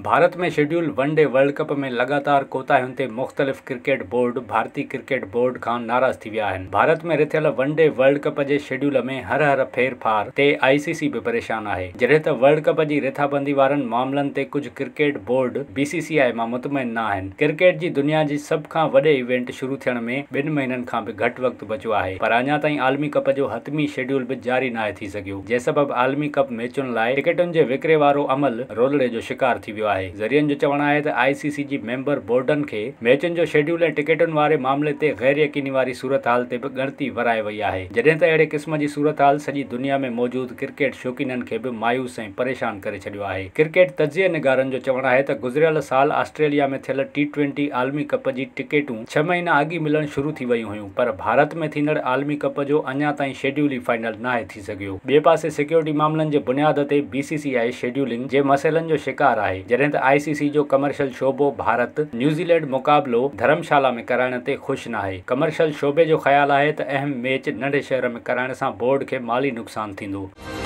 भारत में schedule one day world कप में लगातार कोताहियुनि ते मुख़्तलिफ़ क्रिकेट बोर्ड भारतीय क्रिकेट बोर्ड खां नाराज़ थी विया आहिनि भारत में रिथियल वनडे वर्ल्ड कप जे शेड्यूल में हर हर फेरफार ते आईसीसी सी सी बि परेशानु आहे जॾहिं त वर्ल्ड कप जी रिथाबंदी वारनि मामलनि ते कुझु cricket board B C C I मां मुतमिन न आहिनि क्रिकेट जी दुनिया जी सभ खां वॾे इवेंट शुरू थियण में ॿिनि महीननि खां बि घटि वक़्तु बचियो आहे पर अञा ताईं आलमी कप जो हतमी शेड्यूल बि जारी न थी सघियो जे सबबि आलमी कप मैचुनि लाइ टिकेटुनि जे विकिरे वारो अमल रोलड़े जो शिकार थी वियो वियो आहे ज़रियनि जो चवणु आहे त आई सी सी जी मेंबर बोर्डनि खे मैचनि जो शेड्यूल ऐं टिकेटुनि वारे मामले ते गैर यकीनी वारी सूरत हाल ते बि ॻणती वराए वई आहे जॾहिं त अहिड़े क़िस्म जी सूरत हाल सॼी दुनिया में मौजूदु क्रिकेट शौक़ीननि खे बि मायूस ऐं परेशान करे छॾियो आहे क्रिकेट तजिय निगारनि जो चवणु आहे त गुज़रियल साल ऑस्ट्रेलिया में थियल टी ट्वेंटी आलमी कप जी टिकेटूं छह महीना अॻु ई मिलणु शुरू थी वयूं हुयूं पर भारत में थींदड़ आलमी कप जो अञा ताईं शेड्यूल ई फाइनल नाहे थी सघियो ॿिए पासे सिक्योरिटी मामलनि जे बुनियाद ते बी सी सी आई शेड्यूलिंग जे मसइलनि जो शिकार आहे जॾहिं त आई सी सी जो कमर्शियल शोबो भारत न्यूज़ीलैंड मुक़ाबिलो धर्मशाला में कराइण ते ख़ुशि नाहे कमर्शियल शोबे जो ख़्यालु आहे त अहम मैच नंढे शहर में कराइण सां बोर्ड खे माली नुक़सानु थींदो